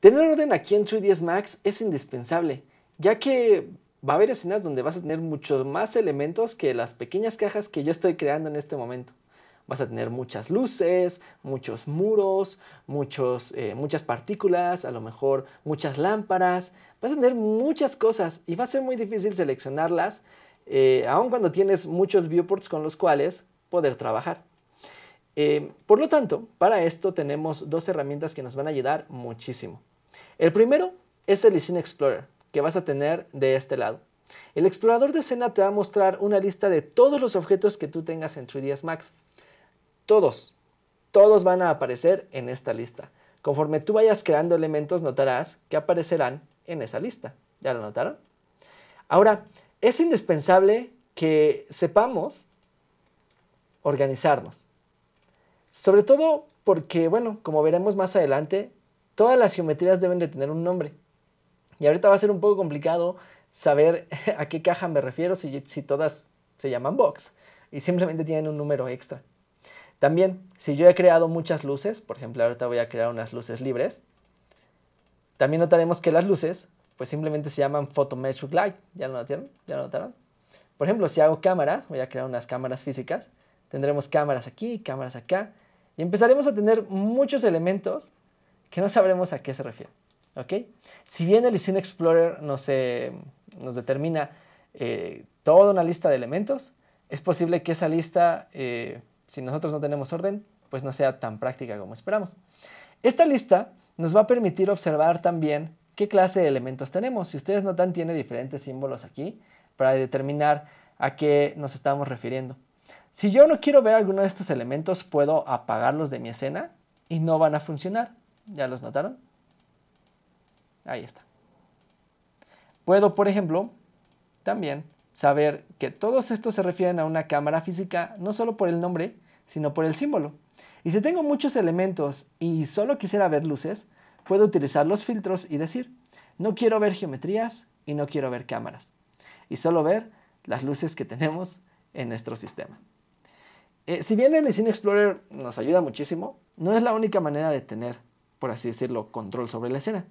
Tener orden aquí en 3ds Max es indispensable, ya que va a haber escenas donde vas a tener muchos más elementos que las pequeñas cajas que yo estoy creando en este momento. Vas a tener muchas luces, muchos muros, muchos, eh, muchas partículas, a lo mejor muchas lámparas. Vas a tener muchas cosas y va a ser muy difícil seleccionarlas, eh, aun cuando tienes muchos viewports con los cuales poder trabajar. Em, por lo tanto, para esto tenemos dos herramientas que nos van a ayudar muchísimo. El primero es el Scene Explorer, que vas a tener de este lado. El explorador de escena te va a mostrar una lista de todos los objetos que tú tengas en 3ds Max. Todos, todos van a aparecer en esta lista. Conforme tú vayas creando elementos, notarás que aparecerán en esa lista. ¿Ya lo notaron? Ahora, es indispensable que sepamos organizarnos. Sobre todo porque, bueno, como veremos más adelante, todas las geometrías deben de tener un nombre. Y ahorita va a ser un poco complicado saber a qué caja me refiero si, si todas se llaman box y simplemente tienen un número extra. También, si yo he creado muchas luces, por ejemplo, ahorita voy a crear unas luces libres, también notaremos que las luces, pues simplemente se llaman photometric light. ¿Ya lo ¿Ya lo notaron? Por ejemplo, si hago cámaras, voy a crear unas cámaras físicas, tendremos cámaras aquí, cámaras acá, y empezaremos a tener muchos elementos que no sabremos a qué se refieren. Si bien el Scene Explorer nos, eh, determina eh, toda una lista de elementos, es posible que esa lista, eh, si nosotros no tenemos orden, pues no sea tan práctica como esperamos. Esta lista nos va a permitir observar también qué clase de elementos tenemos. Si ustedes notan, tiene diferentes símbolos aquí para determinar a qué nos estamos refiriendo. Si yo no quiero ver alguno de estos elementos, puedo apagarlos de mi escena y no van a funcionar. ¿Ya los notaron? Ahí está. Puedo, por ejemplo, también saber que todos estos se refieren a una cámara física no solo por el nombre, sino por el símbolo. Y si tengo muchos elementos y solo quisiera ver luces, puedo utilizar los filtros y decir, no quiero ver geometrías y no quiero ver cámaras, y solo ver las luces que tenemos en nuestro sistema. Eh, si bien el Scene Explorer nos ayuda muchísimo, no es la única manera de tener, por así decirlo, control sobre la escena.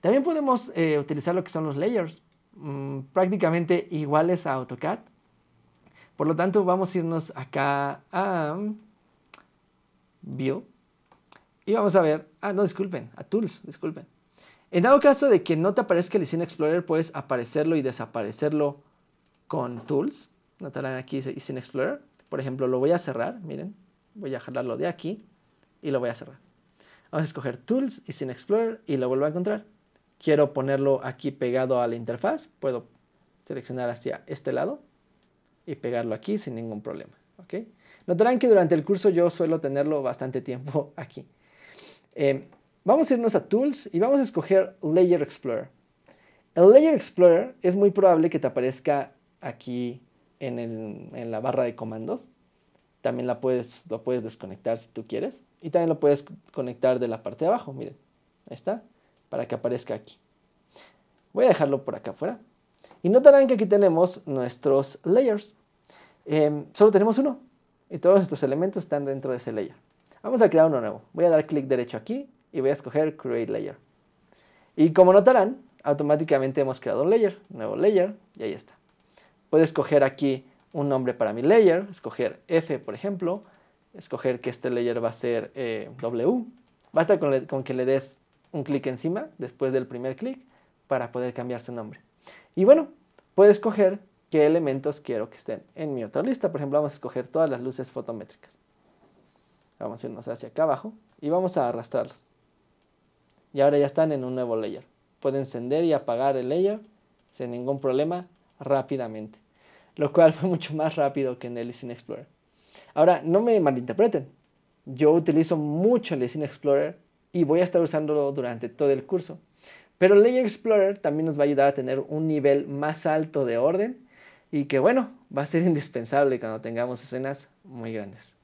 También podemos eh, utilizar lo que son los layers, mm, prácticamente iguales a AutoCAD. Por lo tanto, vamos a irnos acá a View y vamos a ver, ah, no, disculpen, a Tools, disculpen. En dado caso de que no te aparezca el Scene Explorer, puedes aparecerlo y desaparecerlo con Tools. Notarán aquí Scene Explorer. Por ejemplo, lo voy a cerrar, miren, voy a jalarlo de aquí y lo voy a cerrar. Vamos a escoger Tools y Sin Explorer y lo vuelvo a encontrar. Quiero ponerlo aquí pegado a la interfaz, puedo seleccionar hacia este lado y pegarlo aquí sin ningún problema. ¿ok? Notarán que durante el curso yo suelo tenerlo bastante tiempo aquí. Em, vamos a irnos a Tools y vamos a escoger Layer Explorer. El Layer Explorer es muy probable que te aparezca aquí en, la barra de comandos. También la puedes, lo puedes desconectar si tú quieres. Y también lo puedes conectar de la parte de abajo, miren. Ahí está, para que aparezca aquí. Voy a dejarlo por acá afuera. Y notarán que aquí tenemos nuestros layers. Em, solo tenemos uno. Y todos estos elementos están dentro de ese layer. Vamos a crear uno nuevo. Voy a dar clic derecho aquí y voy a escoger Create Layer. Y como notarán, automáticamente hemos creado un layer, nuevo layer, y ahí está. Puedes escoger aquí un nombre para mi layer, escoger F por ejemplo, escoger que este layer va a ser eh, W. Basta con, que le des un clic encima después del primer clic para poder cambiar su nombre. Y bueno, puedes escoger qué elementos quiero que estén en mi otra lista. Por ejemplo, vamos a escoger todas las luces fotométricas. Vamos a irnos hacia acá abajo y vamos a arrastrarlas. Y ahora ya están en un nuevo layer. puedes encender y apagar el layer sin ningún problema rápidamente lo cual fue mucho más rápido que en el Scene Explorer. Ahora, no me malinterpreten, yo utilizo mucho el Scene Explorer y voy a estar usándolo durante todo el curso. Pero Layer Explorer también nos va a ayudar a tener un nivel más alto de orden y que bueno, va a ser indispensable cuando tengamos escenas muy grandes.